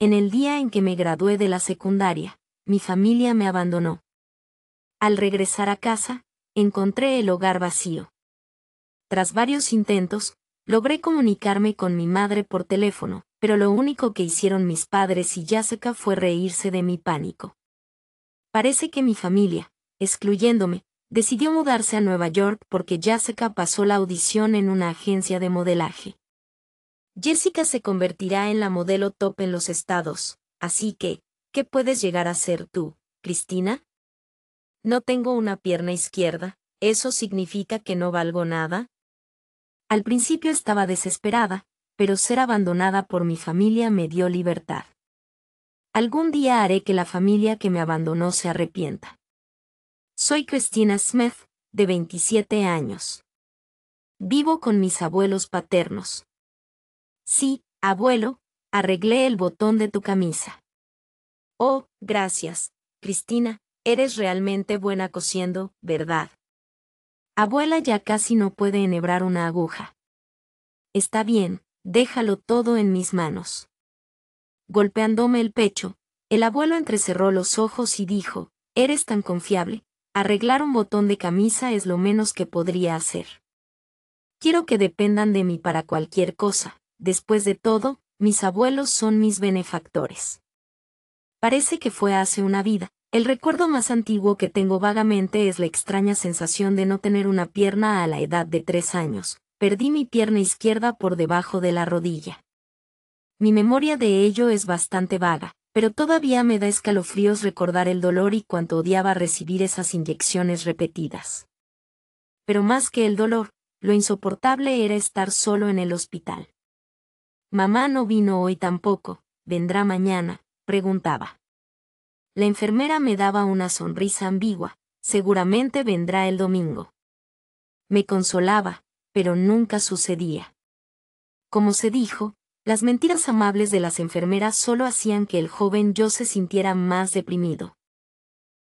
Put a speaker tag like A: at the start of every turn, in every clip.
A: En el día en que me gradué de la secundaria, mi familia me abandonó. Al regresar a casa, encontré el hogar vacío. Tras varios intentos, logré comunicarme con mi madre por teléfono, pero lo único que hicieron mis padres y Jessica fue reírse de mi pánico. Parece que mi familia, excluyéndome, decidió mudarse a Nueva York porque Jessica pasó la audición en una agencia de modelaje. Jessica se convertirá en la modelo top en los estados, así que, ¿qué puedes llegar a ser tú, Cristina? No tengo una pierna izquierda, ¿eso significa que no valgo nada? Al principio estaba desesperada, pero ser abandonada por mi familia me dio libertad. Algún día haré que la familia que me abandonó se arrepienta. Soy Cristina Smith, de 27 años. Vivo con mis abuelos paternos, Sí, abuelo, arreglé el botón de tu camisa. Oh, gracias, Cristina, eres realmente buena cosiendo, ¿verdad? Abuela ya casi no puede enhebrar una aguja. Está bien, déjalo todo en mis manos. Golpeándome el pecho, el abuelo entrecerró los ojos y dijo, Eres tan confiable, arreglar un botón de camisa es lo menos que podría hacer. Quiero que dependan de mí para cualquier cosa. Después de todo, mis abuelos son mis benefactores. Parece que fue hace una vida. El recuerdo más antiguo que tengo vagamente es la extraña sensación de no tener una pierna a la edad de tres años. Perdí mi pierna izquierda por debajo de la rodilla. Mi memoria de ello es bastante vaga, pero todavía me da escalofríos recordar el dolor y cuánto odiaba recibir esas inyecciones repetidas. Pero más que el dolor, lo insoportable era estar solo en el hospital. Mamá no vino hoy tampoco, vendrá mañana, preguntaba. La enfermera me daba una sonrisa ambigua, seguramente vendrá el domingo. Me consolaba, pero nunca sucedía. Como se dijo, las mentiras amables de las enfermeras solo hacían que el joven yo se sintiera más deprimido.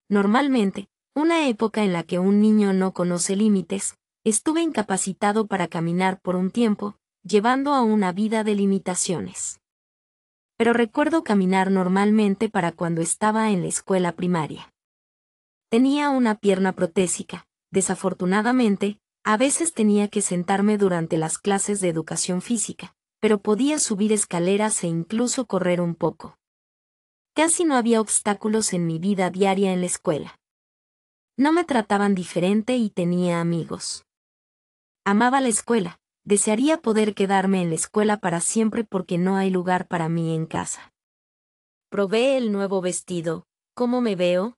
A: Normalmente, una época en la que un niño no conoce límites, estuve incapacitado para caminar por un tiempo, llevando a una vida de limitaciones. Pero recuerdo caminar normalmente para cuando estaba en la escuela primaria. Tenía una pierna protésica, desafortunadamente, a veces tenía que sentarme durante las clases de educación física, pero podía subir escaleras e incluso correr un poco. Casi no había obstáculos en mi vida diaria en la escuela. No me trataban diferente y tenía amigos. Amaba la escuela, Desearía poder quedarme en la escuela para siempre porque no hay lugar para mí en casa. Probé el nuevo vestido. ¿Cómo me veo?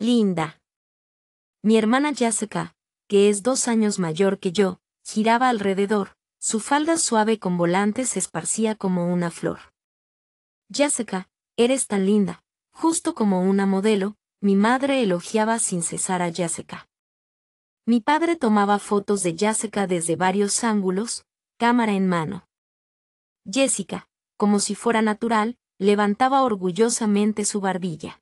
A: Linda. Mi hermana Jessica, que es dos años mayor que yo, giraba alrededor, su falda suave con volantes se esparcía como una flor. Jessica, eres tan linda, justo como una modelo, mi madre elogiaba sin cesar a Jessica. Mi padre tomaba fotos de Jessica desde varios ángulos, cámara en mano. Jessica, como si fuera natural, levantaba orgullosamente su barbilla.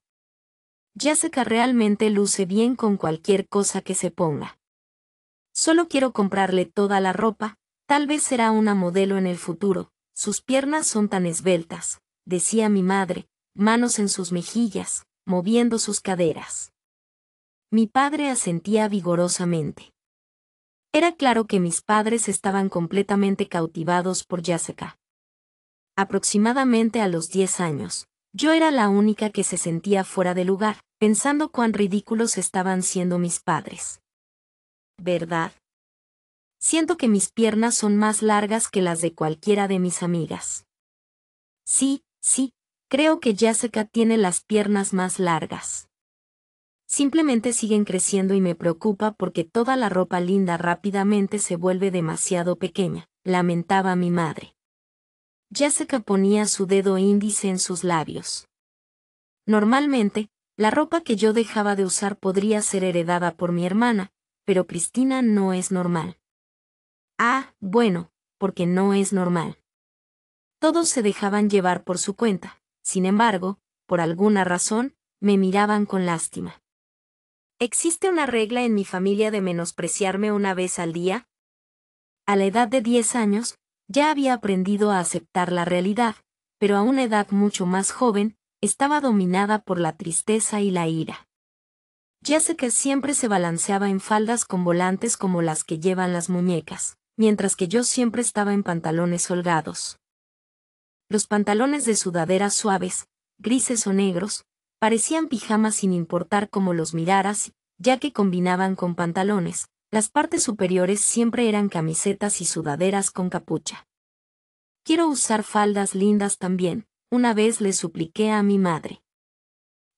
A: Jessica realmente luce bien con cualquier cosa que se ponga. Solo quiero comprarle toda la ropa, tal vez será una modelo en el futuro, sus piernas son tan esbeltas, decía mi madre, manos en sus mejillas, moviendo sus caderas. Mi padre asentía vigorosamente. Era claro que mis padres estaban completamente cautivados por Jessica. Aproximadamente a los 10 años, yo era la única que se sentía fuera de lugar, pensando cuán ridículos estaban siendo mis padres. ¿Verdad? Siento que mis piernas son más largas que las de cualquiera de mis amigas. Sí, sí, creo que Jessica tiene las piernas más largas simplemente siguen creciendo y me preocupa porque toda la ropa linda rápidamente se vuelve demasiado pequeña, lamentaba mi madre. Jessica ponía su dedo índice en sus labios. Normalmente, la ropa que yo dejaba de usar podría ser heredada por mi hermana, pero Cristina no es normal. Ah, bueno, porque no es normal. Todos se dejaban llevar por su cuenta, sin embargo, por alguna razón, me miraban con lástima. Existe una regla en mi familia de menospreciarme una vez al día. A la edad de 10 años, ya había aprendido a aceptar la realidad, pero a una edad mucho más joven, estaba dominada por la tristeza y la ira. Ya sé que siempre se balanceaba en faldas con volantes como las que llevan las muñecas, mientras que yo siempre estaba en pantalones holgados. Los pantalones de sudadera suaves, grises o negros, Parecían pijamas sin importar cómo los miraras, ya que combinaban con pantalones, las partes superiores siempre eran camisetas y sudaderas con capucha. Quiero usar faldas lindas también, una vez le supliqué a mi madre.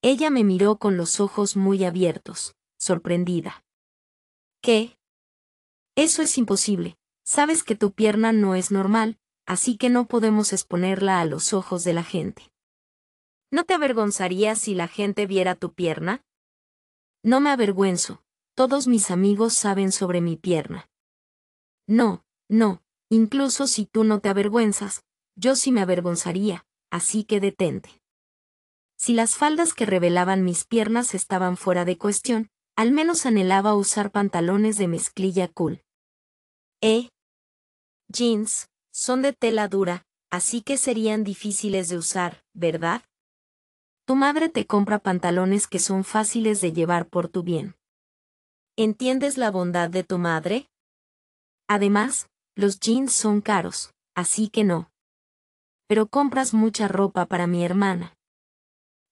A: Ella me miró con los ojos muy abiertos, sorprendida. ¿Qué? Eso es imposible, sabes que tu pierna no es normal, así que no podemos exponerla a los ojos de la gente. ¿No te avergonzarías si la gente viera tu pierna? No me avergüenzo, todos mis amigos saben sobre mi pierna. No, no, incluso si tú no te avergüenzas, yo sí me avergonzaría, así que detente. Si las faldas que revelaban mis piernas estaban fuera de cuestión, al menos anhelaba usar pantalones de mezclilla cool. ¿Eh? Jeans, son de tela dura, así que serían difíciles de usar, ¿verdad? Tu madre te compra pantalones que son fáciles de llevar por tu bien. ¿Entiendes la bondad de tu madre? Además, los jeans son caros, así que no. Pero compras mucha ropa para mi hermana.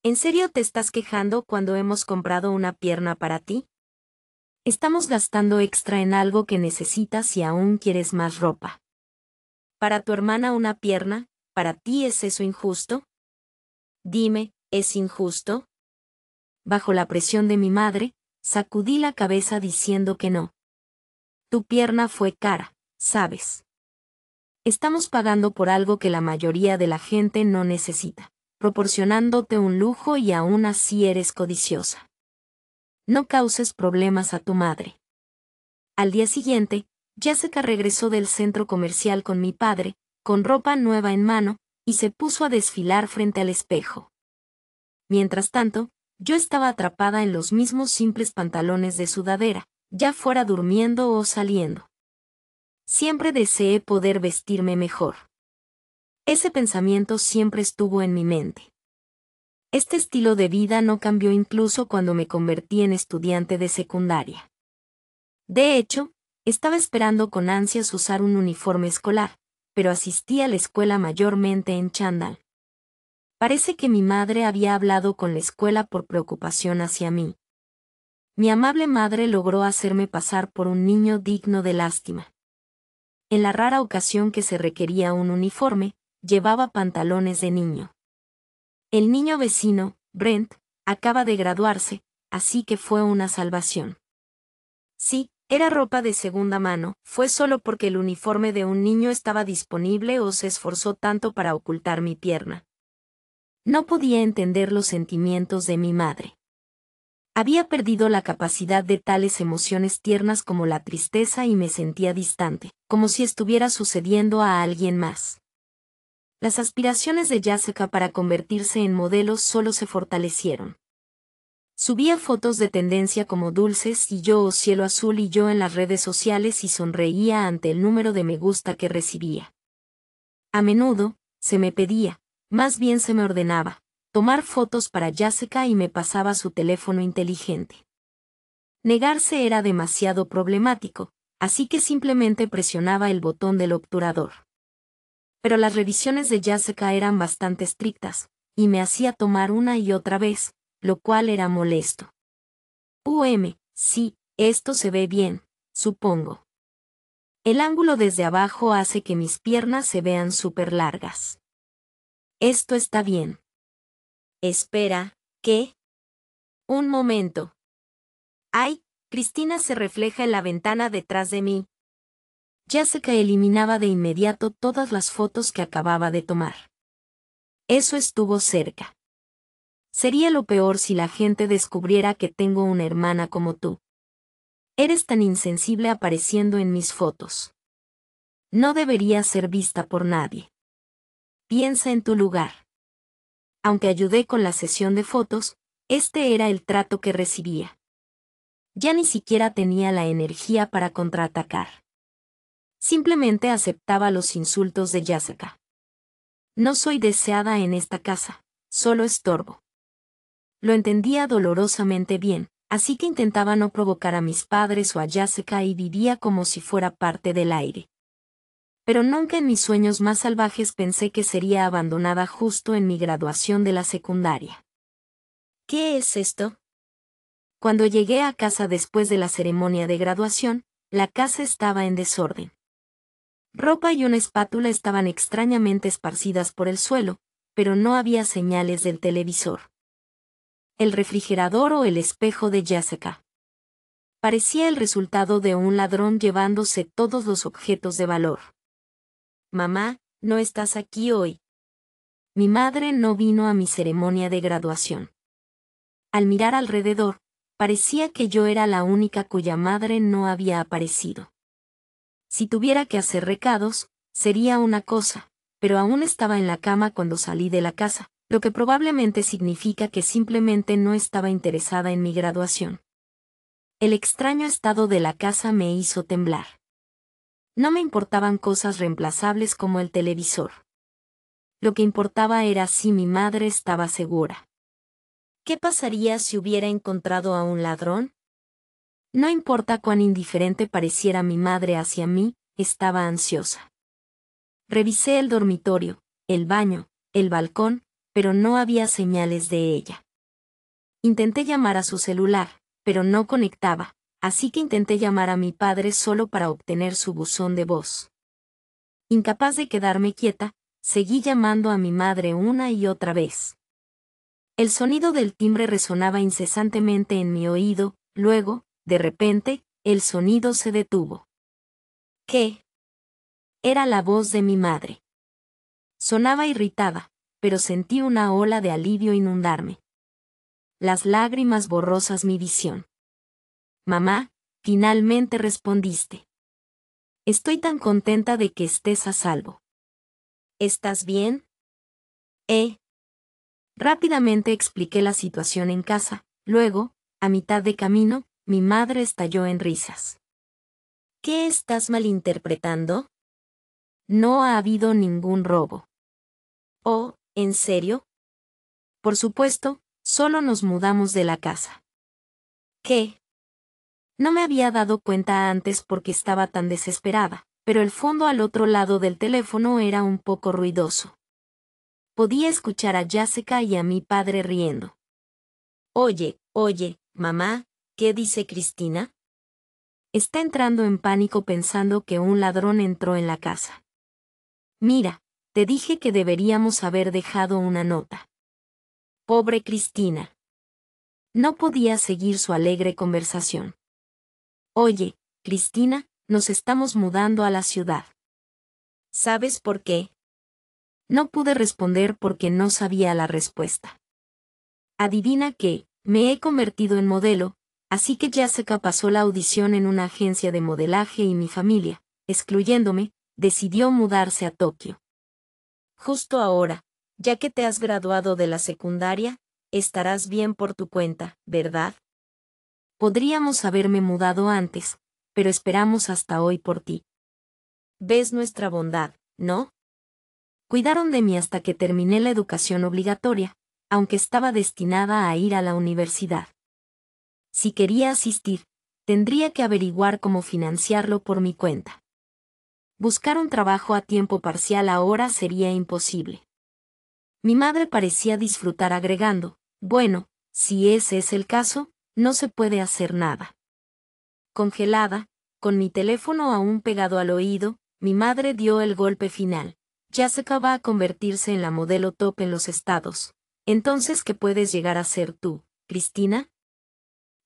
A: ¿En serio te estás quejando cuando hemos comprado una pierna para ti? Estamos gastando extra en algo que necesitas y aún quieres más ropa. Para tu hermana una pierna, ¿para ti es eso injusto? Dime, ¿Es injusto? Bajo la presión de mi madre, sacudí la cabeza diciendo que no. Tu pierna fue cara, sabes. Estamos pagando por algo que la mayoría de la gente no necesita, proporcionándote un lujo y aún así eres codiciosa. No causes problemas a tu madre. Al día siguiente, Jessica regresó del centro comercial con mi padre, con ropa nueva en mano, y se puso a desfilar frente al espejo. Mientras tanto, yo estaba atrapada en los mismos simples pantalones de sudadera, ya fuera durmiendo o saliendo. Siempre deseé poder vestirme mejor. Ese pensamiento siempre estuvo en mi mente. Este estilo de vida no cambió incluso cuando me convertí en estudiante de secundaria. De hecho, estaba esperando con ansias usar un uniforme escolar, pero asistí a la escuela mayormente en chándal. Parece que mi madre había hablado con la escuela por preocupación hacia mí. Mi amable madre logró hacerme pasar por un niño digno de lástima. En la rara ocasión que se requería un uniforme, llevaba pantalones de niño. El niño vecino, Brent, acaba de graduarse, así que fue una salvación. Sí, era ropa de segunda mano, fue solo porque el uniforme de un niño estaba disponible o se esforzó tanto para ocultar mi pierna. No podía entender los sentimientos de mi madre. Había perdido la capacidad de tales emociones tiernas como la tristeza y me sentía distante, como si estuviera sucediendo a alguien más. Las aspiraciones de Jessica para convertirse en modelo solo se fortalecieron. Subía fotos de tendencia como dulces y yo o oh cielo azul y yo en las redes sociales y sonreía ante el número de me gusta que recibía. A menudo, se me pedía, más bien se me ordenaba tomar fotos para Jessica y me pasaba su teléfono inteligente. Negarse era demasiado problemático, así que simplemente presionaba el botón del obturador. Pero las revisiones de Jessica eran bastante estrictas, y me hacía tomar una y otra vez, lo cual era molesto. UM, sí, esto se ve bien, supongo. El ángulo desde abajo hace que mis piernas se vean súper largas. Esto está bien. Espera, ¿qué? Un momento. Ay, Cristina se refleja en la ventana detrás de mí. Jessica eliminaba de inmediato todas las fotos que acababa de tomar. Eso estuvo cerca. Sería lo peor si la gente descubriera que tengo una hermana como tú. Eres tan insensible apareciendo en mis fotos. No debería ser vista por nadie piensa en tu lugar. Aunque ayudé con la sesión de fotos, este era el trato que recibía. Ya ni siquiera tenía la energía para contraatacar. Simplemente aceptaba los insultos de Jessica. No soy deseada en esta casa, solo estorbo. Lo entendía dolorosamente bien, así que intentaba no provocar a mis padres o a Jessica y vivía como si fuera parte del aire pero nunca en mis sueños más salvajes pensé que sería abandonada justo en mi graduación de la secundaria. ¿Qué es esto? Cuando llegué a casa después de la ceremonia de graduación, la casa estaba en desorden. Ropa y una espátula estaban extrañamente esparcidas por el suelo, pero no había señales del televisor. El refrigerador o el espejo de Jessica. Parecía el resultado de un ladrón llevándose todos los objetos de valor. Mamá, no estás aquí hoy. Mi madre no vino a mi ceremonia de graduación. Al mirar alrededor, parecía que yo era la única cuya madre no había aparecido. Si tuviera que hacer recados, sería una cosa, pero aún estaba en la cama cuando salí de la casa, lo que probablemente significa que simplemente no estaba interesada en mi graduación. El extraño estado de la casa me hizo temblar. No me importaban cosas reemplazables como el televisor. Lo que importaba era si mi madre estaba segura. ¿Qué pasaría si hubiera encontrado a un ladrón? No importa cuán indiferente pareciera mi madre hacia mí, estaba ansiosa. Revisé el dormitorio, el baño, el balcón, pero no había señales de ella. Intenté llamar a su celular, pero no conectaba, así que intenté llamar a mi padre solo para obtener su buzón de voz. Incapaz de quedarme quieta, seguí llamando a mi madre una y otra vez. El sonido del timbre resonaba incesantemente en mi oído, luego, de repente, el sonido se detuvo. ¿Qué? Era la voz de mi madre. Sonaba irritada, pero sentí una ola de alivio inundarme. Las lágrimas borrosas mi visión. Mamá, finalmente respondiste. Estoy tan contenta de que estés a salvo. ¿Estás bien? Eh. Rápidamente expliqué la situación en casa. Luego, a mitad de camino, mi madre estalló en risas. ¿Qué estás malinterpretando? No ha habido ningún robo. Oh, ¿en serio? Por supuesto, solo nos mudamos de la casa. ¿Qué? No me había dado cuenta antes porque estaba tan desesperada, pero el fondo al otro lado del teléfono era un poco ruidoso. Podía escuchar a Jessica y a mi padre riendo. Oye, oye, mamá, ¿qué dice Cristina? Está entrando en pánico pensando que un ladrón entró en la casa. Mira, te dije que deberíamos haber dejado una nota. Pobre Cristina. No podía seguir su alegre conversación. Oye, Cristina, nos estamos mudando a la ciudad. ¿Sabes por qué? No pude responder porque no sabía la respuesta. Adivina que, me he convertido en modelo, así que se pasó la audición en una agencia de modelaje y mi familia, excluyéndome, decidió mudarse a Tokio. Justo ahora, ya que te has graduado de la secundaria, estarás bien por tu cuenta, ¿verdad? Podríamos haberme mudado antes, pero esperamos hasta hoy por ti. Ves nuestra bondad, ¿no? Cuidaron de mí hasta que terminé la educación obligatoria, aunque estaba destinada a ir a la universidad. Si quería asistir, tendría que averiguar cómo financiarlo por mi cuenta. Buscar un trabajo a tiempo parcial ahora sería imposible. Mi madre parecía disfrutar agregando, bueno, si ese es el caso, no se puede hacer nada. Congelada, con mi teléfono aún pegado al oído, mi madre dio el golpe final. Ya se acaba a convertirse en la modelo top en los estados. Entonces, ¿qué puedes llegar a ser tú, Cristina?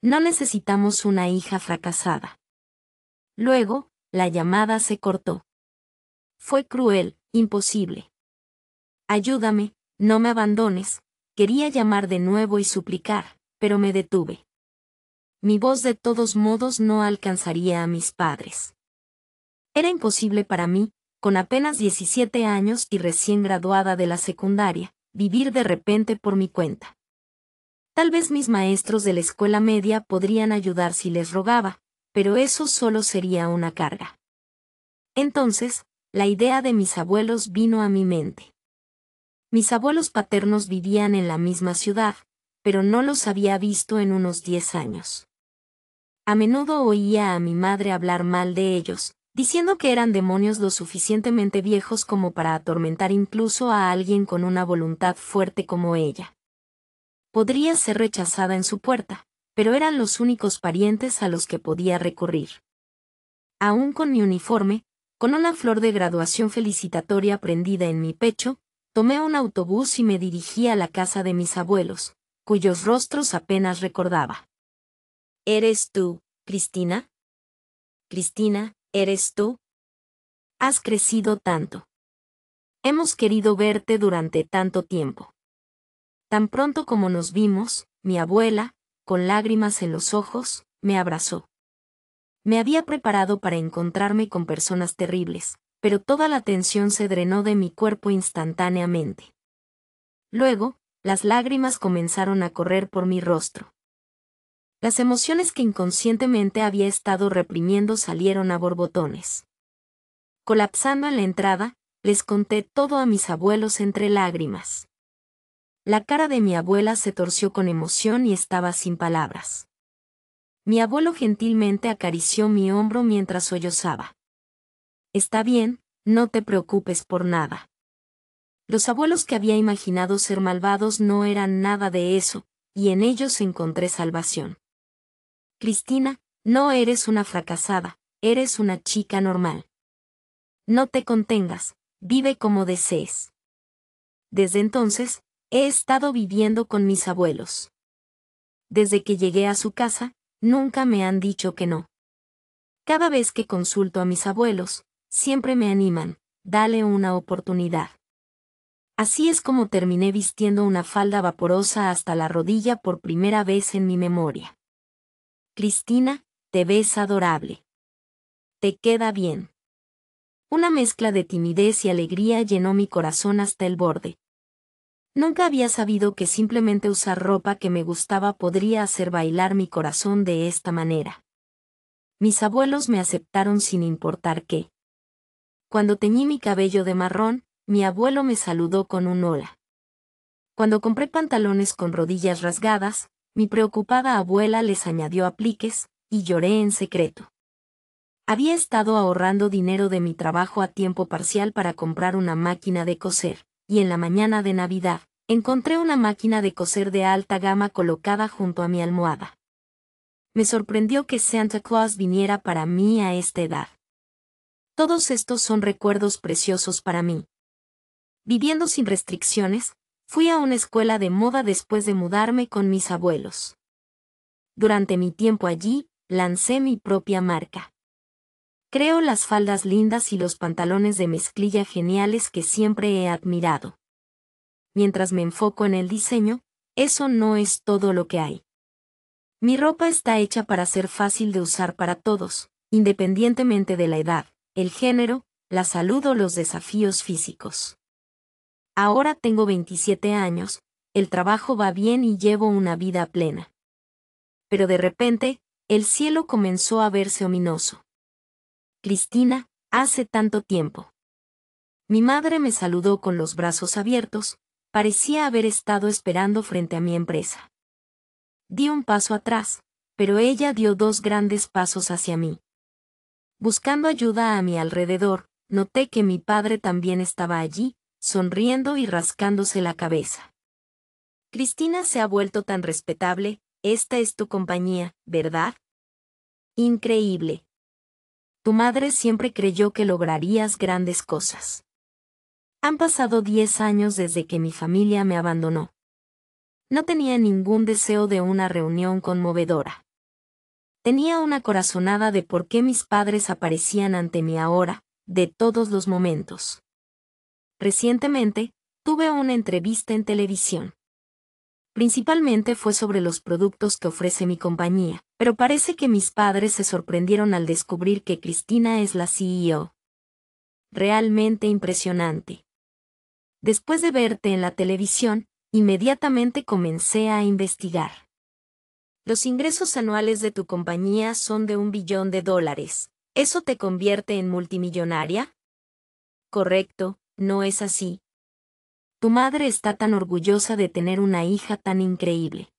A: No necesitamos una hija fracasada. Luego, la llamada se cortó. Fue cruel, imposible. Ayúdame, no me abandones, quería llamar de nuevo y suplicar, pero me detuve. Mi voz de todos modos no alcanzaría a mis padres. Era imposible para mí, con apenas 17 años y recién graduada de la secundaria, vivir de repente por mi cuenta. Tal vez mis maestros de la escuela media podrían ayudar si les rogaba, pero eso solo sería una carga. Entonces, la idea de mis abuelos vino a mi mente. Mis abuelos paternos vivían en la misma ciudad, pero no los había visto en unos diez años a menudo oía a mi madre hablar mal de ellos, diciendo que eran demonios lo suficientemente viejos como para atormentar incluso a alguien con una voluntad fuerte como ella. Podría ser rechazada en su puerta, pero eran los únicos parientes a los que podía recurrir. Aún con mi uniforme, con una flor de graduación felicitatoria prendida en mi pecho, tomé un autobús y me dirigí a la casa de mis abuelos, cuyos rostros apenas recordaba. ¿Eres tú, Cristina? Cristina, ¿eres tú? Has crecido tanto. Hemos querido verte durante tanto tiempo. Tan pronto como nos vimos, mi abuela, con lágrimas en los ojos, me abrazó. Me había preparado para encontrarme con personas terribles, pero toda la tensión se drenó de mi cuerpo instantáneamente. Luego, las lágrimas comenzaron a correr por mi rostro. Las emociones que inconscientemente había estado reprimiendo salieron a borbotones. Colapsando en la entrada, les conté todo a mis abuelos entre lágrimas. La cara de mi abuela se torció con emoción y estaba sin palabras. Mi abuelo gentilmente acarició mi hombro mientras sollozaba. Está bien, no te preocupes por nada. Los abuelos que había imaginado ser malvados no eran nada de eso, y en ellos encontré salvación. Cristina, no eres una fracasada, eres una chica normal. No te contengas, vive como desees. Desde entonces, he estado viviendo con mis abuelos. Desde que llegué a su casa, nunca me han dicho que no. Cada vez que consulto a mis abuelos, siempre me animan, dale una oportunidad. Así es como terminé vistiendo una falda vaporosa hasta la rodilla por primera vez en mi memoria. Cristina, te ves adorable. Te queda bien. Una mezcla de timidez y alegría llenó mi corazón hasta el borde. Nunca había sabido que simplemente usar ropa que me gustaba podría hacer bailar mi corazón de esta manera. Mis abuelos me aceptaron sin importar qué. Cuando teñí mi cabello de marrón, mi abuelo me saludó con un hola. Cuando compré pantalones con rodillas rasgadas, mi preocupada abuela les añadió apliques, y lloré en secreto. Había estado ahorrando dinero de mi trabajo a tiempo parcial para comprar una máquina de coser, y en la mañana de Navidad, encontré una máquina de coser de alta gama colocada junto a mi almohada. Me sorprendió que Santa Claus viniera para mí a esta edad. Todos estos son recuerdos preciosos para mí. Viviendo sin restricciones, Fui a una escuela de moda después de mudarme con mis abuelos. Durante mi tiempo allí, lancé mi propia marca. Creo las faldas lindas y los pantalones de mezclilla geniales que siempre he admirado. Mientras me enfoco en el diseño, eso no es todo lo que hay. Mi ropa está hecha para ser fácil de usar para todos, independientemente de la edad, el género, la salud o los desafíos físicos. Ahora tengo 27 años, el trabajo va bien y llevo una vida plena. Pero de repente, el cielo comenzó a verse ominoso. Cristina, hace tanto tiempo. Mi madre me saludó con los brazos abiertos, parecía haber estado esperando frente a mi empresa. Di un paso atrás, pero ella dio dos grandes pasos hacia mí. Buscando ayuda a mi alrededor, noté que mi padre también estaba allí, sonriendo y rascándose la cabeza. Cristina se ha vuelto tan respetable, esta es tu compañía, ¿verdad? Increíble. Tu madre siempre creyó que lograrías grandes cosas. Han pasado diez años desde que mi familia me abandonó. No tenía ningún deseo de una reunión conmovedora. Tenía una corazonada de por qué mis padres aparecían ante mí ahora, de todos los momentos. Recientemente, tuve una entrevista en televisión. Principalmente fue sobre los productos que ofrece mi compañía, pero parece que mis padres se sorprendieron al descubrir que Cristina es la CEO. Realmente impresionante. Después de verte en la televisión, inmediatamente comencé a investigar. Los ingresos anuales de tu compañía son de un billón de dólares. ¿Eso te convierte en multimillonaria? Correcto, ¿no es así? Tu madre está tan orgullosa de tener una hija tan increíble.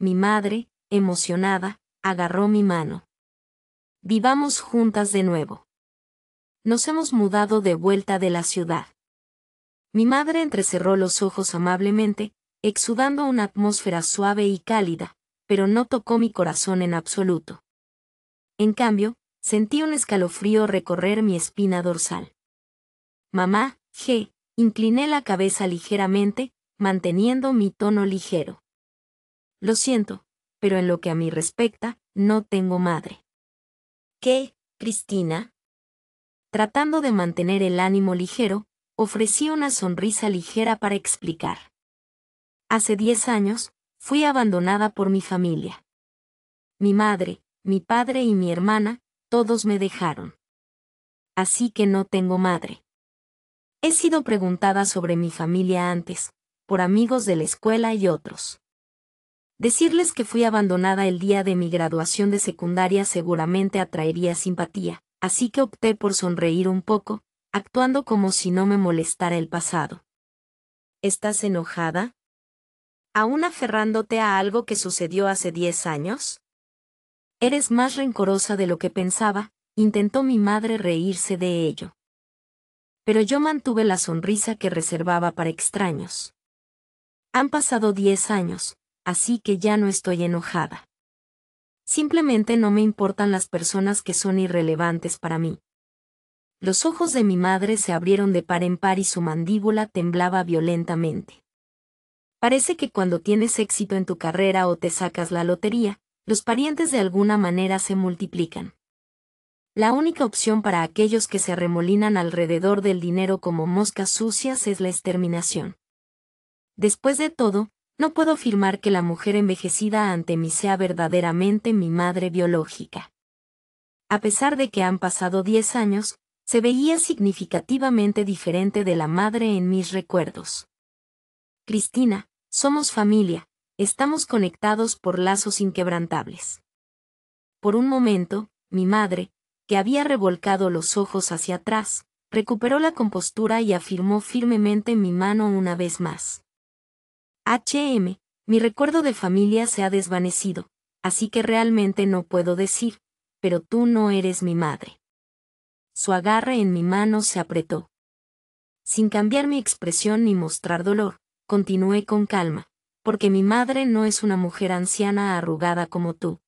A: Mi madre, emocionada, agarró mi mano. Vivamos juntas de nuevo. Nos hemos mudado de vuelta de la ciudad. Mi madre entrecerró los ojos amablemente, exudando una atmósfera suave y cálida, pero no tocó mi corazón en absoluto. En cambio, sentí un escalofrío recorrer mi espina dorsal. Mamá, G. Incliné la cabeza ligeramente, manteniendo mi tono ligero. Lo siento, pero en lo que a mí respecta, no tengo madre. ¿Qué, Cristina? Tratando de mantener el ánimo ligero, ofrecí una sonrisa ligera para explicar. Hace diez años, fui abandonada por mi familia. Mi madre, mi padre y mi hermana, todos me dejaron. Así que no tengo madre. He sido preguntada sobre mi familia antes, por amigos de la escuela y otros. Decirles que fui abandonada el día de mi graduación de secundaria seguramente atraería simpatía, así que opté por sonreír un poco, actuando como si no me molestara el pasado. ¿Estás enojada? ¿Aún aferrándote a algo que sucedió hace diez años? Eres más rencorosa de lo que pensaba, intentó mi madre reírse de ello pero yo mantuve la sonrisa que reservaba para extraños. Han pasado diez años, así que ya no estoy enojada. Simplemente no me importan las personas que son irrelevantes para mí. Los ojos de mi madre se abrieron de par en par y su mandíbula temblaba violentamente. Parece que cuando tienes éxito en tu carrera o te sacas la lotería, los parientes de alguna manera se multiplican. La única opción para aquellos que se remolinan alrededor del dinero como moscas sucias es la exterminación. Después de todo, no puedo afirmar que la mujer envejecida ante mí sea verdaderamente mi madre biológica. A pesar de que han pasado diez años, se veía significativamente diferente de la madre en mis recuerdos. Cristina, somos familia, estamos conectados por lazos inquebrantables. Por un momento, mi madre, que había revolcado los ojos hacia atrás, recuperó la compostura y afirmó firmemente mi mano una vez más. HM, mi recuerdo de familia se ha desvanecido, así que realmente no puedo decir, pero tú no eres mi madre. Su agarre en mi mano se apretó. Sin cambiar mi expresión ni mostrar dolor, continué con calma, porque mi madre no es una mujer anciana arrugada como tú.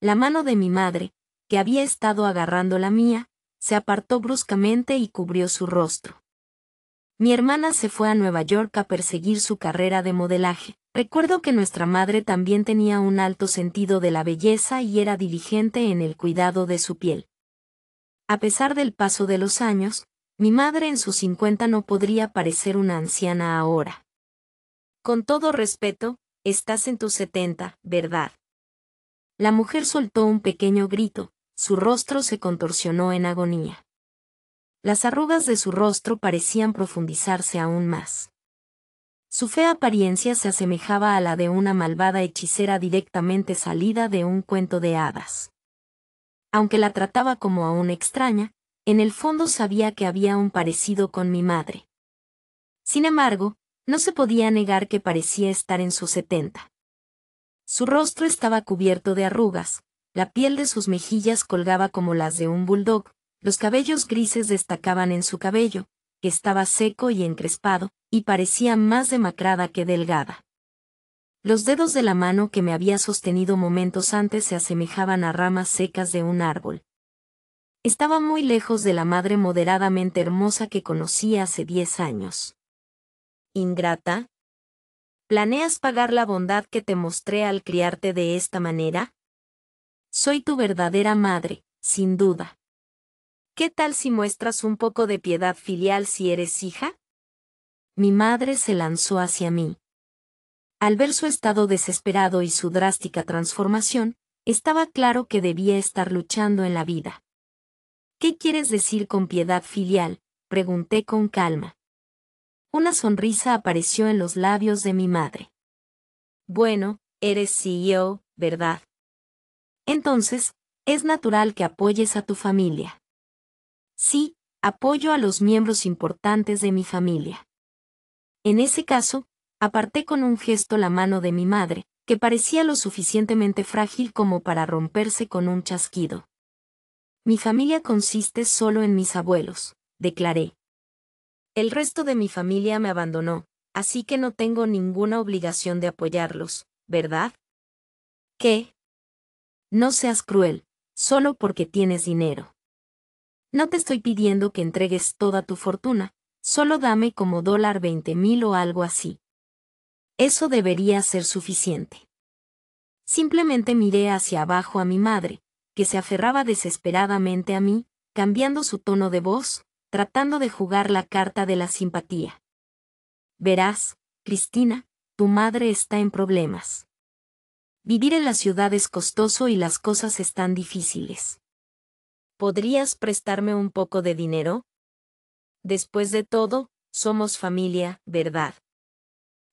A: La mano de mi madre, había estado agarrando la mía, se apartó bruscamente y cubrió su rostro. Mi hermana se fue a Nueva York a perseguir su carrera de modelaje. Recuerdo que nuestra madre también tenía un alto sentido de la belleza y era diligente en el cuidado de su piel. A pesar del paso de los años, mi madre en sus 50 no podría parecer una anciana ahora. Con todo respeto, estás en tus 70, ¿verdad? La mujer soltó un pequeño grito, su rostro se contorsionó en agonía. Las arrugas de su rostro parecían profundizarse aún más. Su fea apariencia se asemejaba a la de una malvada hechicera directamente salida de un cuento de hadas. Aunque la trataba como a una extraña, en el fondo sabía que había un parecido con mi madre. Sin embargo, no se podía negar que parecía estar en sus setenta. Su rostro estaba cubierto de arrugas, la piel de sus mejillas colgaba como las de un bulldog, los cabellos grises destacaban en su cabello, que estaba seco y encrespado, y parecía más demacrada que delgada. Los dedos de la mano que me había sostenido momentos antes se asemejaban a ramas secas de un árbol. Estaba muy lejos de la madre moderadamente hermosa que conocí hace diez años. Ingrata. ¿Planeas pagar la bondad que te mostré al criarte de esta manera? Soy tu verdadera madre, sin duda. ¿Qué tal si muestras un poco de piedad filial si eres hija? Mi madre se lanzó hacia mí. Al ver su estado desesperado y su drástica transformación, estaba claro que debía estar luchando en la vida. ¿Qué quieres decir con piedad filial? pregunté con calma. Una sonrisa apareció en los labios de mi madre. Bueno, eres CEO, ¿verdad? Entonces, es natural que apoyes a tu familia. Sí, apoyo a los miembros importantes de mi familia. En ese caso, aparté con un gesto la mano de mi madre, que parecía lo suficientemente frágil como para romperse con un chasquido. Mi familia consiste solo en mis abuelos, declaré. El resto de mi familia me abandonó, así que no tengo ninguna obligación de apoyarlos, ¿verdad? ¿Qué? No seas cruel, solo porque tienes dinero. No te estoy pidiendo que entregues toda tu fortuna, solo dame como dólar veinte mil o algo así. Eso debería ser suficiente. Simplemente miré hacia abajo a mi madre, que se aferraba desesperadamente a mí, cambiando su tono de voz, tratando de jugar la carta de la simpatía. Verás, Cristina, tu madre está en problemas. Vivir en la ciudad es costoso y las cosas están difíciles. ¿Podrías prestarme un poco de dinero? Después de todo, somos familia, ¿verdad?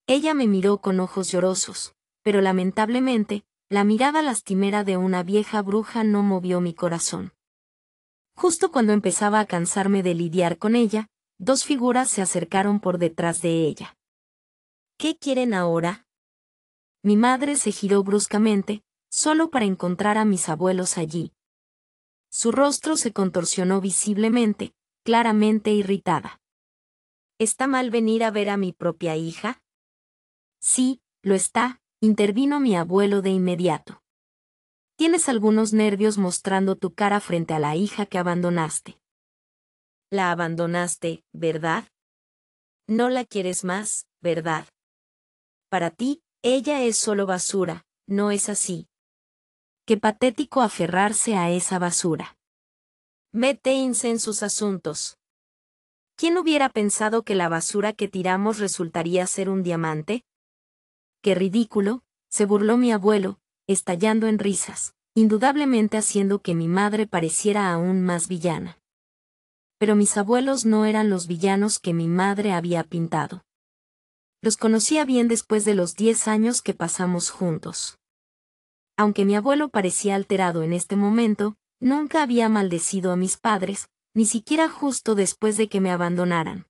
A: Ella me miró con ojos llorosos, pero lamentablemente, la mirada lastimera de una vieja bruja no movió mi corazón. Justo cuando empezaba a cansarme de lidiar con ella, dos figuras se acercaron por detrás de ella. ¿Qué quieren ahora? Mi madre se giró bruscamente, solo para encontrar a mis abuelos allí. Su rostro se contorsionó visiblemente, claramente irritada. ¿Está mal venir a ver a mi propia hija? Sí, lo está, intervino mi abuelo de inmediato. Tienes algunos nervios mostrando tu cara frente a la hija que abandonaste. La abandonaste, ¿verdad? No la quieres más, ¿verdad? Para ti, ella es solo basura, no es así. Qué patético aferrarse a esa basura. Mete en sus asuntos. ¿Quién hubiera pensado que la basura que tiramos resultaría ser un diamante? Qué ridículo, se burló mi abuelo, estallando en risas, indudablemente haciendo que mi madre pareciera aún más villana. Pero mis abuelos no eran los villanos que mi madre había pintado. Los conocía bien después de los diez años que pasamos juntos. Aunque mi abuelo parecía alterado en este momento, nunca había maldecido a mis padres, ni siquiera justo después de que me abandonaran.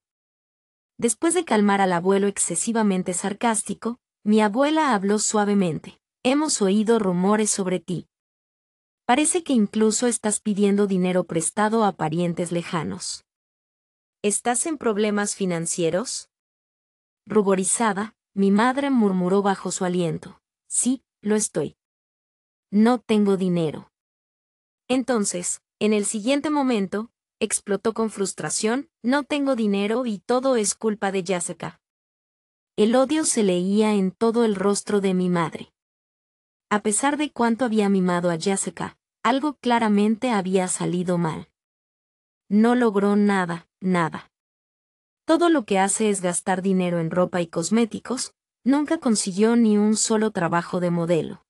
A: Después de calmar al abuelo excesivamente sarcástico, mi abuela habló suavemente. Hemos oído rumores sobre ti. Parece que incluso estás pidiendo dinero prestado a parientes lejanos. ¿Estás en problemas financieros? Ruborizada, mi madre murmuró bajo su aliento. Sí, lo estoy. No tengo dinero. Entonces, en el siguiente momento, explotó con frustración, no tengo dinero y todo es culpa de Jessica. El odio se leía en todo el rostro de mi madre. A pesar de cuánto había mimado a Jessica, algo claramente había salido mal. No logró nada, nada. Todo lo que hace es gastar dinero en ropa y cosméticos, nunca consiguió ni un solo trabajo de modelo.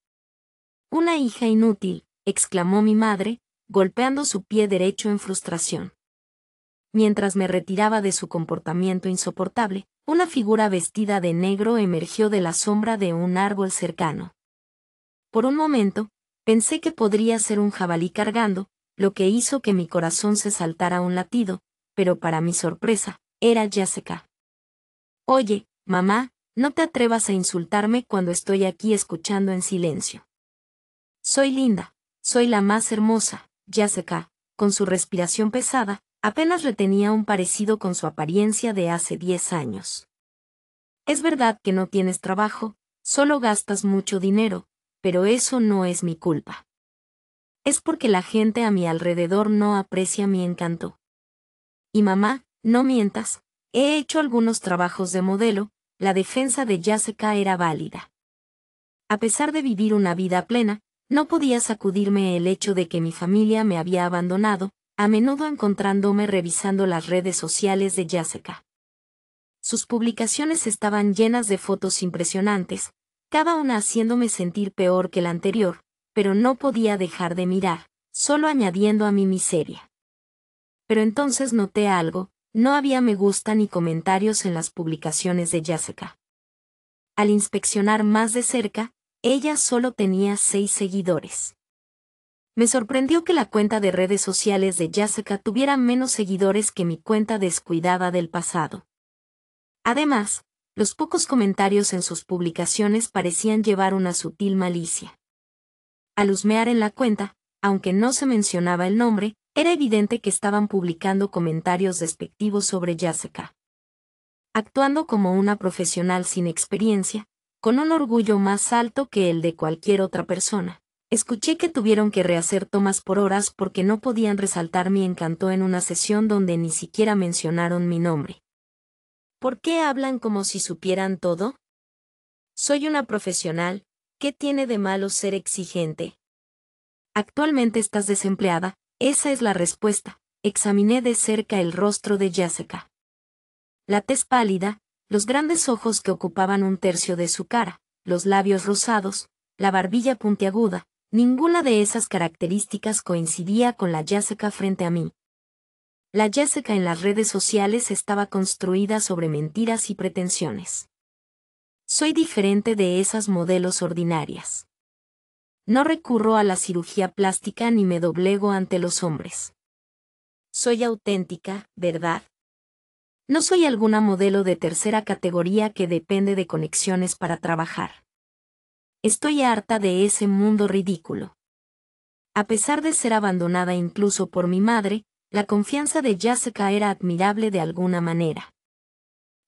A: Una hija inútil, exclamó mi madre, golpeando su pie derecho en frustración. Mientras me retiraba de su comportamiento insoportable, una figura vestida de negro emergió de la sombra de un árbol cercano. Por un momento, pensé que podría ser un jabalí cargando, lo que hizo que mi corazón se saltara un latido, pero para mi sorpresa, era Jessica. Oye, mamá, no te atrevas a insultarme cuando estoy aquí escuchando en silencio. Soy linda, soy la más hermosa, Jessica, con su respiración pesada, apenas retenía un parecido con su apariencia de hace diez años. Es verdad que no tienes trabajo, solo gastas mucho dinero, pero eso no es mi culpa. Es porque la gente a mi alrededor no aprecia mi encanto. Y mamá, no mientas, he hecho algunos trabajos de modelo, la defensa de Jessica era válida. A pesar de vivir una vida plena, no podía sacudirme el hecho de que mi familia me había abandonado, a menudo encontrándome revisando las redes sociales de Jessica. Sus publicaciones estaban llenas de fotos impresionantes, cada una haciéndome sentir peor que la anterior, pero no podía dejar de mirar, solo añadiendo a mi miseria. Pero entonces noté algo, no había me gusta ni comentarios en las publicaciones de Jessica. Al inspeccionar más de cerca, ella solo tenía seis seguidores. Me sorprendió que la cuenta de redes sociales de Jessica tuviera menos seguidores que mi cuenta descuidada del pasado. Además, los pocos comentarios en sus publicaciones parecían llevar una sutil malicia. Al husmear en la cuenta, aunque no se mencionaba el nombre, era evidente que estaban publicando comentarios despectivos sobre Jessica. Actuando como una profesional sin experiencia, con un orgullo más alto que el de cualquier otra persona. Escuché que tuvieron que rehacer tomas por horas porque no podían resaltar mi encanto en una sesión donde ni siquiera mencionaron mi nombre. ¿Por qué hablan como si supieran todo? Soy una profesional, ¿qué tiene de malo ser exigente? Actualmente estás desempleada, esa es la respuesta. Examiné de cerca el rostro de Jessica. La tez pálida, los grandes ojos que ocupaban un tercio de su cara, los labios rosados, la barbilla puntiaguda, ninguna de esas características coincidía con la Jessica frente a mí. La Jessica en las redes sociales estaba construida sobre mentiras y pretensiones. Soy diferente de esas modelos ordinarias. No recurro a la cirugía plástica ni me doblego ante los hombres. Soy auténtica, ¿verdad? No soy alguna modelo de tercera categoría que depende de conexiones para trabajar. Estoy harta de ese mundo ridículo. A pesar de ser abandonada incluso por mi madre, la confianza de Jessica era admirable de alguna manera.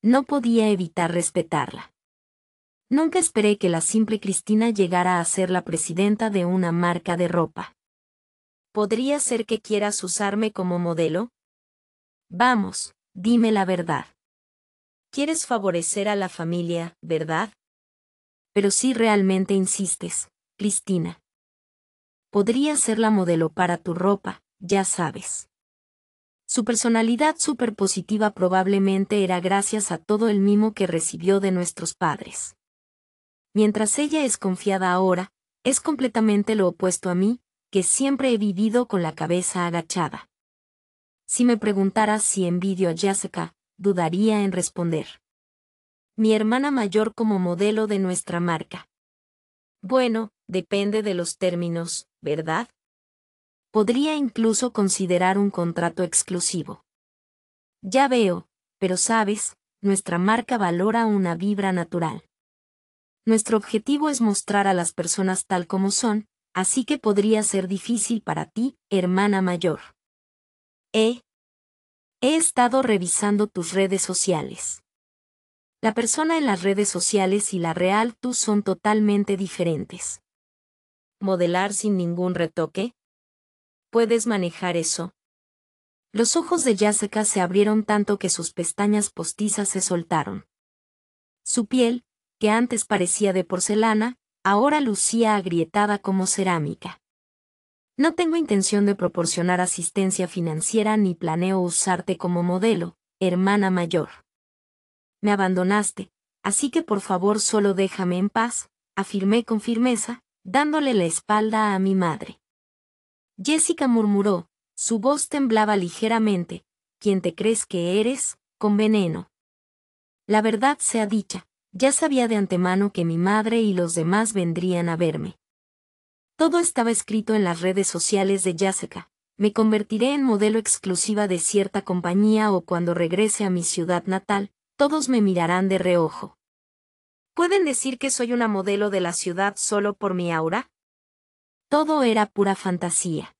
A: No podía evitar respetarla. Nunca esperé que la simple Cristina llegara a ser la presidenta de una marca de ropa. ¿Podría ser que quieras usarme como modelo? Vamos, dime la verdad. Quieres favorecer a la familia, ¿verdad? Pero si realmente insistes, Cristina. Podría ser la modelo para tu ropa, ya sabes. Su personalidad positiva probablemente era gracias a todo el mimo que recibió de nuestros padres. Mientras ella es confiada ahora, es completamente lo opuesto a mí, que siempre he vivido con la cabeza agachada. Si me preguntara si envidio a Jessica, dudaría en responder. Mi hermana mayor como modelo de nuestra marca. Bueno, depende de los términos, ¿verdad? Podría incluso considerar un contrato exclusivo. Ya veo, pero sabes, nuestra marca valora una vibra natural. Nuestro objetivo es mostrar a las personas tal como son, así que podría ser difícil para ti, hermana mayor. ¿Eh? He estado revisando tus redes sociales. La persona en las redes sociales y la real tú son totalmente diferentes. ¿Modelar sin ningún retoque? ¿Puedes manejar eso? Los ojos de Jessica se abrieron tanto que sus pestañas postizas se soltaron. Su piel, que antes parecía de porcelana, ahora lucía agrietada como cerámica. No tengo intención de proporcionar asistencia financiera ni planeo usarte como modelo, hermana mayor. Me abandonaste, así que por favor solo déjame en paz, afirmé con firmeza, dándole la espalda a mi madre. Jessica murmuró, su voz temblaba ligeramente, ¿quién te crees que eres? con veneno. La verdad sea dicha, ya sabía de antemano que mi madre y los demás vendrían a verme. Todo estaba escrito en las redes sociales de Jessica. Me convertiré en modelo exclusiva de cierta compañía o cuando regrese a mi ciudad natal, todos me mirarán de reojo. ¿Pueden decir que soy una modelo de la ciudad solo por mi aura? Todo era pura fantasía.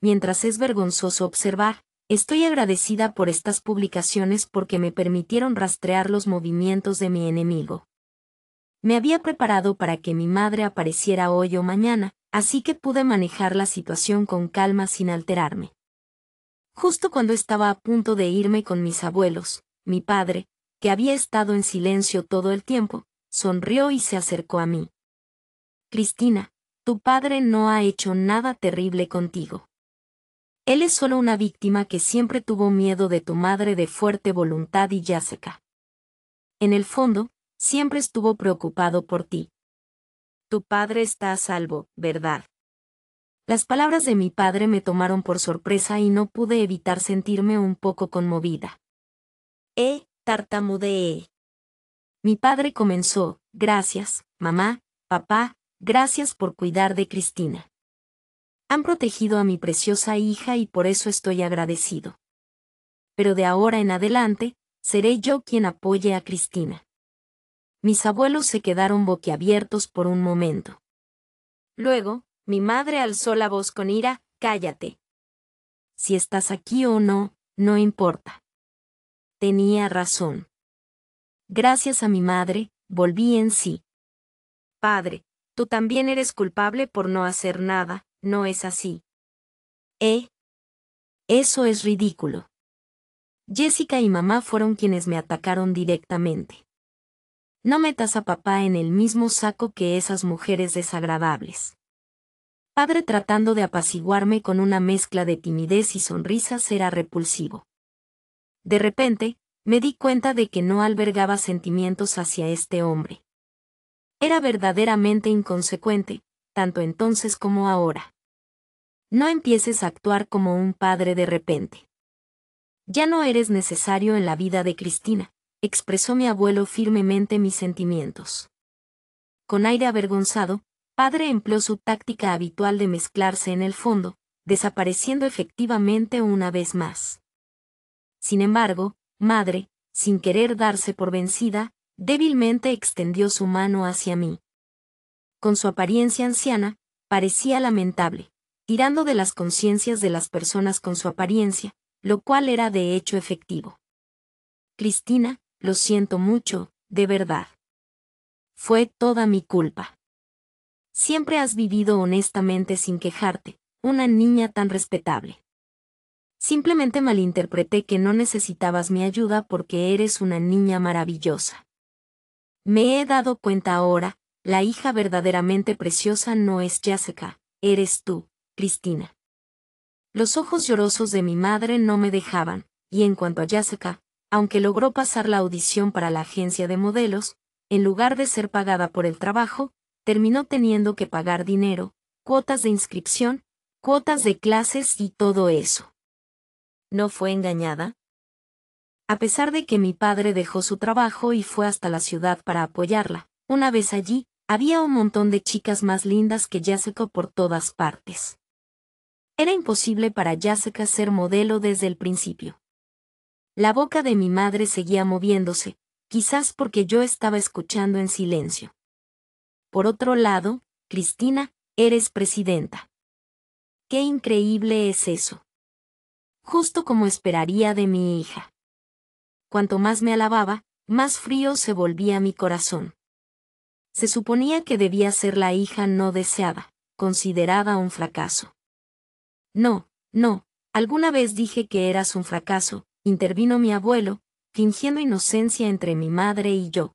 A: Mientras es vergonzoso observar, Estoy agradecida por estas publicaciones porque me permitieron rastrear los movimientos de mi enemigo. Me había preparado para que mi madre apareciera hoy o mañana, así que pude manejar la situación con calma sin alterarme. Justo cuando estaba a punto de irme con mis abuelos, mi padre, que había estado en silencio todo el tiempo, sonrió y se acercó a mí. Cristina, tu padre no ha hecho nada terrible contigo. Él es solo una víctima que siempre tuvo miedo de tu madre de fuerte voluntad y Jessica. En el fondo, siempre estuvo preocupado por ti. Tu padre está a salvo, ¿verdad? Las palabras de mi padre me tomaron por sorpresa y no pude evitar sentirme un poco conmovida. Eh, tartamudeé. Mi padre comenzó, gracias, mamá, papá, gracias por cuidar de Cristina. Han protegido a mi preciosa hija y por eso estoy agradecido. Pero de ahora en adelante, seré yo quien apoye a Cristina. Mis abuelos se quedaron boquiabiertos por un momento. Luego, mi madre alzó la voz con ira, cállate. Si estás aquí o no, no importa. Tenía razón. Gracias a mi madre, volví en sí. Padre, tú también eres culpable por no hacer nada, no es así. ¿Eh? Eso es ridículo. Jessica y mamá fueron quienes me atacaron directamente. No metas a papá en el mismo saco que esas mujeres desagradables. Padre tratando de apaciguarme con una mezcla de timidez y sonrisas era repulsivo. De repente, me di cuenta de que no albergaba sentimientos hacia este hombre. Era verdaderamente inconsecuente, tanto entonces como ahora. No empieces a actuar como un padre de repente. Ya no eres necesario en la vida de Cristina, expresó mi abuelo firmemente mis sentimientos. Con aire avergonzado, padre empleó su táctica habitual de mezclarse en el fondo, desapareciendo efectivamente una vez más. Sin embargo, madre, sin querer darse por vencida, débilmente extendió su mano hacia mí con su apariencia anciana, parecía lamentable, tirando de las conciencias de las personas con su apariencia, lo cual era de hecho efectivo. Cristina, lo siento mucho, de verdad. Fue toda mi culpa. Siempre has vivido honestamente sin quejarte, una niña tan respetable. Simplemente malinterpreté que no necesitabas mi ayuda porque eres una niña maravillosa. Me he dado cuenta ahora, la hija verdaderamente preciosa no es Jessica, eres tú, Cristina. Los ojos llorosos de mi madre no me dejaban, y en cuanto a Jessica, aunque logró pasar la audición para la agencia de modelos, en lugar de ser pagada por el trabajo, terminó teniendo que pagar dinero, cuotas de inscripción, cuotas de clases y todo eso. ¿No fue engañada? A pesar de que mi padre dejó su trabajo y fue hasta la ciudad para apoyarla, una vez allí, había un montón de chicas más lindas que Jessica por todas partes. Era imposible para Jessica ser modelo desde el principio. La boca de mi madre seguía moviéndose, quizás porque yo estaba escuchando en silencio. Por otro lado, Cristina, eres presidenta. Qué increíble es eso. Justo como esperaría de mi hija. Cuanto más me alababa, más frío se volvía mi corazón. Se suponía que debía ser la hija no deseada, considerada un fracaso. No, no, alguna vez dije que eras un fracaso, intervino mi abuelo, fingiendo inocencia entre mi madre y yo.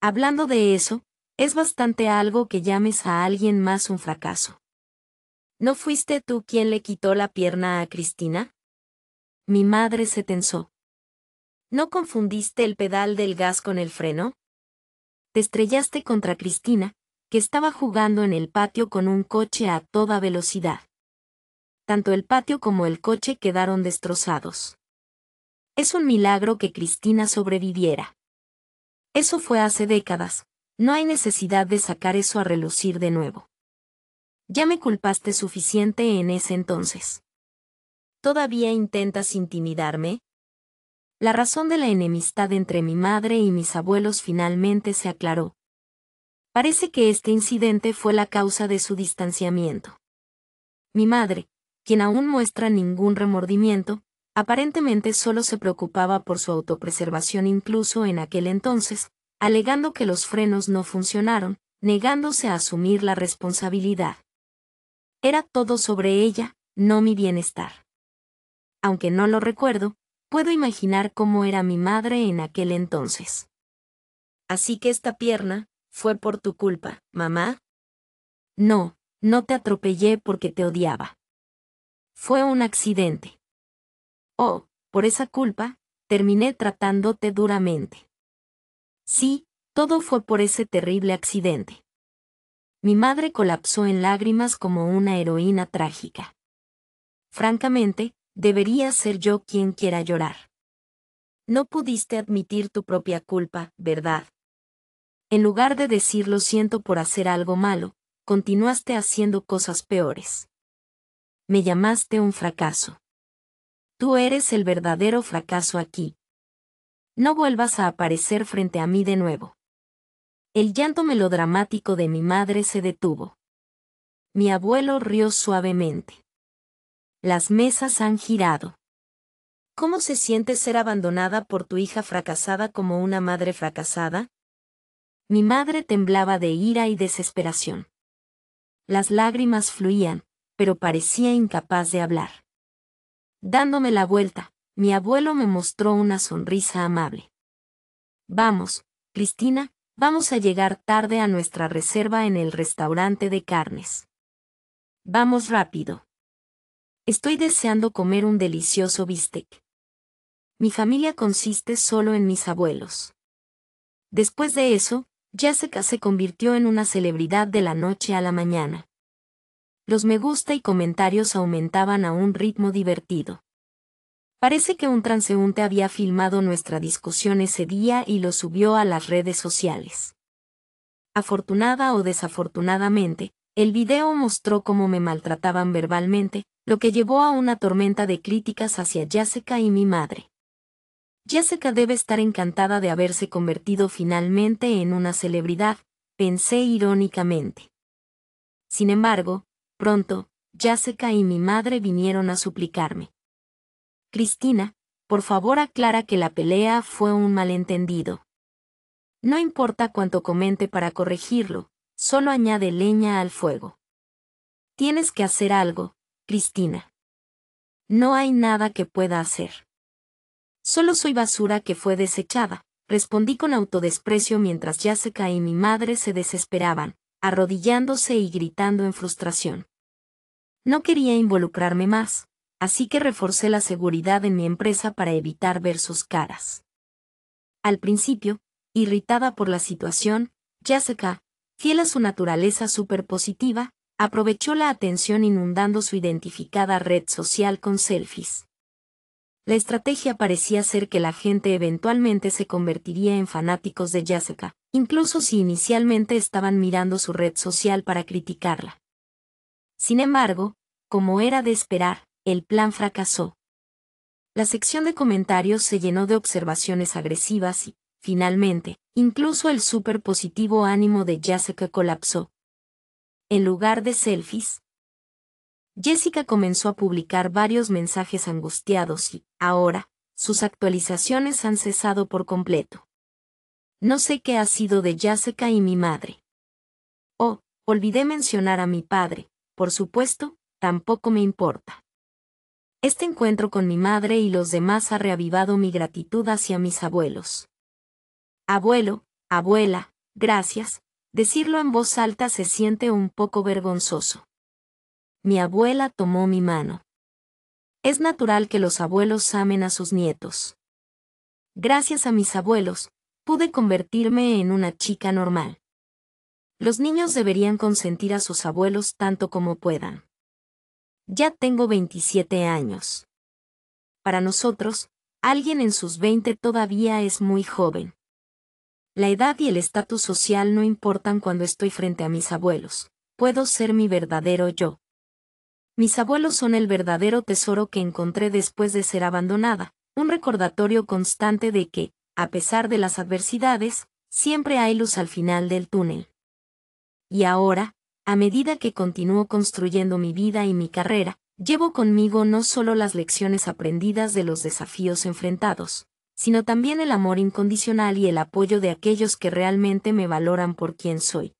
A: Hablando de eso, es bastante algo que llames a alguien más un fracaso. ¿No fuiste tú quien le quitó la pierna a Cristina? Mi madre se tensó. ¿No confundiste el pedal del gas con el freno? te estrellaste contra Cristina, que estaba jugando en el patio con un coche a toda velocidad. Tanto el patio como el coche quedaron destrozados. Es un milagro que Cristina sobreviviera. Eso fue hace décadas, no hay necesidad de sacar eso a relucir de nuevo. Ya me culpaste suficiente en ese entonces. ¿Todavía intentas intimidarme? La razón de la enemistad entre mi madre y mis abuelos finalmente se aclaró. Parece que este incidente fue la causa de su distanciamiento. Mi madre, quien aún muestra ningún remordimiento, aparentemente solo se preocupaba por su autopreservación incluso en aquel entonces, alegando que los frenos no funcionaron, negándose a asumir la responsabilidad. Era todo sobre ella, no mi bienestar. Aunque no lo recuerdo, Puedo imaginar cómo era mi madre en aquel entonces. Así que esta pierna, fue por tu culpa, mamá. No, no te atropellé porque te odiaba. Fue un accidente. Oh, por esa culpa, terminé tratándote duramente. Sí, todo fue por ese terrible accidente. Mi madre colapsó en lágrimas como una heroína trágica. Francamente, Debería ser yo quien quiera llorar. No pudiste admitir tu propia culpa, ¿verdad? En lugar de decir lo siento por hacer algo malo, continuaste haciendo cosas peores. Me llamaste un fracaso. Tú eres el verdadero fracaso aquí. No vuelvas a aparecer frente a mí de nuevo. El llanto melodramático de mi madre se detuvo. Mi abuelo rió suavemente. Las mesas han girado. ¿Cómo se siente ser abandonada por tu hija fracasada como una madre fracasada? Mi madre temblaba de ira y desesperación. Las lágrimas fluían, pero parecía incapaz de hablar. Dándome la vuelta, mi abuelo me mostró una sonrisa amable. Vamos, Cristina, vamos a llegar tarde a nuestra reserva en el restaurante de carnes. Vamos rápido. Estoy deseando comer un delicioso bistec. Mi familia consiste solo en mis abuelos. Después de eso, Jessica se convirtió en una celebridad de la noche a la mañana. Los me gusta y comentarios aumentaban a un ritmo divertido. Parece que un transeúnte había filmado nuestra discusión ese día y lo subió a las redes sociales. Afortunada o desafortunadamente, el video mostró cómo me maltrataban verbalmente, lo que llevó a una tormenta de críticas hacia Jessica y mi madre. Jessica debe estar encantada de haberse convertido finalmente en una celebridad, pensé irónicamente. Sin embargo, pronto, Jessica y mi madre vinieron a suplicarme. Cristina, por favor aclara que la pelea fue un malentendido. No importa cuánto comente para corregirlo, solo añade leña al fuego. Tienes que hacer algo, Cristina. No hay nada que pueda hacer. Solo soy basura que fue desechada, respondí con autodesprecio mientras Jessica y mi madre se desesperaban, arrodillándose y gritando en frustración. No quería involucrarme más, así que reforcé la seguridad en mi empresa para evitar ver sus caras. Al principio, irritada por la situación, Jessica, fiel a su naturaleza superpositiva, aprovechó la atención inundando su identificada red social con selfies. La estrategia parecía ser que la gente eventualmente se convertiría en fanáticos de Jessica, incluso si inicialmente estaban mirando su red social para criticarla. Sin embargo, como era de esperar, el plan fracasó. La sección de comentarios se llenó de observaciones agresivas y, finalmente, incluso el súper positivo ánimo de Jessica colapsó en lugar de selfies? Jessica comenzó a publicar varios mensajes angustiados y, ahora, sus actualizaciones han cesado por completo. No sé qué ha sido de Jessica y mi madre. Oh, olvidé mencionar a mi padre, por supuesto, tampoco me importa. Este encuentro con mi madre y los demás ha reavivado mi gratitud hacia mis abuelos. Abuelo, abuela, gracias, Decirlo en voz alta se siente un poco vergonzoso. Mi abuela tomó mi mano. Es natural que los abuelos amen a sus nietos. Gracias a mis abuelos, pude convertirme en una chica normal. Los niños deberían consentir a sus abuelos tanto como puedan. Ya tengo 27 años. Para nosotros, alguien en sus 20 todavía es muy joven. La edad y el estatus social no importan cuando estoy frente a mis abuelos, puedo ser mi verdadero yo. Mis abuelos son el verdadero tesoro que encontré después de ser abandonada, un recordatorio constante de que, a pesar de las adversidades, siempre hay luz al final del túnel. Y ahora, a medida que continúo construyendo mi vida y mi carrera, llevo conmigo no solo las lecciones aprendidas de los desafíos enfrentados, sino también el amor incondicional y el apoyo de aquellos que realmente me valoran por quien soy.